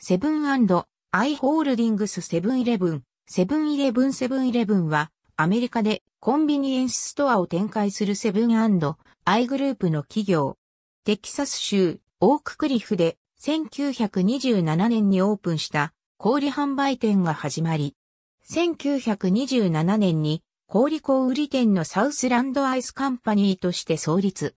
セブンアイ・ホールディングスセブンイレブン、セブンイレブンセブンイレブンは、アメリカでコンビニエンスストアを展開するセブンアイグループの企業。テキサス州、オーククリフで1927年にオープンした小売販売店が始まり、1927年に小売小売店のサウスランドアイスカンパニーとして創立。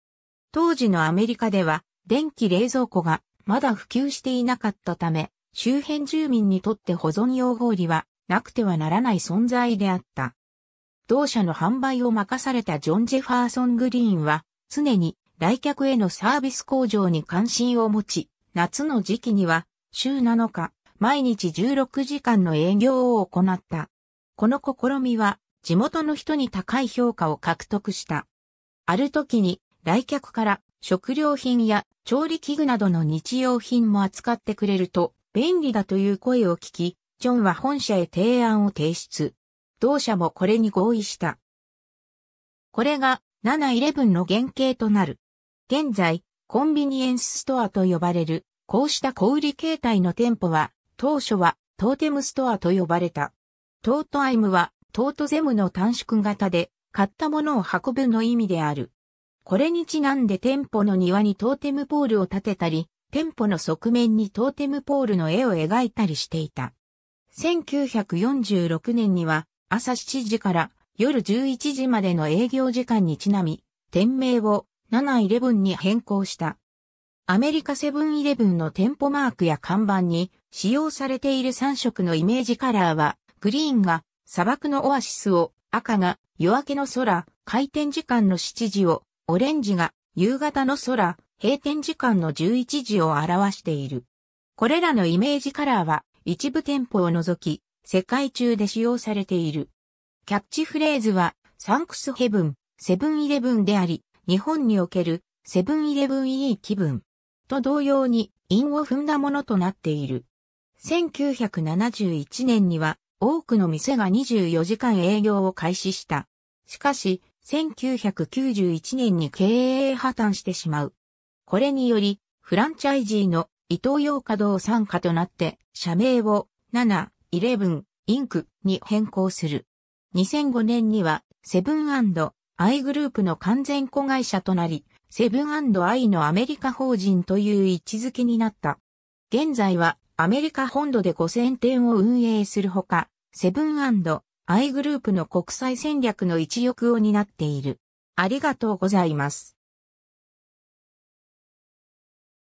当時のアメリカでは電気冷蔵庫がまだ普及していなかったため、周辺住民にとって保存用氷理はなくてはならない存在であった。同社の販売を任されたジョン・ジェファーソン・グリーンは、常に来客へのサービス向上に関心を持ち、夏の時期には週7日、毎日16時間の営業を行った。この試みは地元の人に高い評価を獲得した。ある時に来客から食料品や調理器具などの日用品も扱ってくれると便利だという声を聞き、ジョンは本社へ提案を提出。同社もこれに合意した。これが7-11の原型となる。現在、コンビニエンスストアと呼ばれる、こうした小売形態の店舗は、当初はトーテムストアと呼ばれた。トートアイムはトートゼムの短縮型で、買ったものを運ぶの意味である。これにちなんで店舗の庭にトーテムポールを建てたり、店舗の側面にトーテムポールの絵を描いたりしていた。1946年には朝7時から夜11時までの営業時間にちなみ、店名を7-11に変更した。アメリカセブンイレブンの店舗マークや看板に使用されている3色のイメージカラーは、グリーンが砂漠のオアシスを、赤が夜明けの空、開店時間の7時を、オレンジが夕方の空、閉店時間の11時を表している。これらのイメージカラーは一部店舗を除き、世界中で使用されている。キャッチフレーズは、サンクスヘブン、セブンイレブンであり、日本におけるセブンイレブンいい気分と同様に韻を踏んだものとなっている。1971年には多くの店が24時間営業を開始した。しかし、1991年に経営破綻してしまう。これにより、フランチャイジーの伊東洋華堂参加となって、社名を7、11、インクに変更する。2005年には、セブンアイグループの完全子会社となり、セブンアイのアメリカ法人という位置づけになった。現在は、アメリカ本土で5000店を運営するほか、セブン I グループの国際戦略の一翼を担っている。ありがとうございます。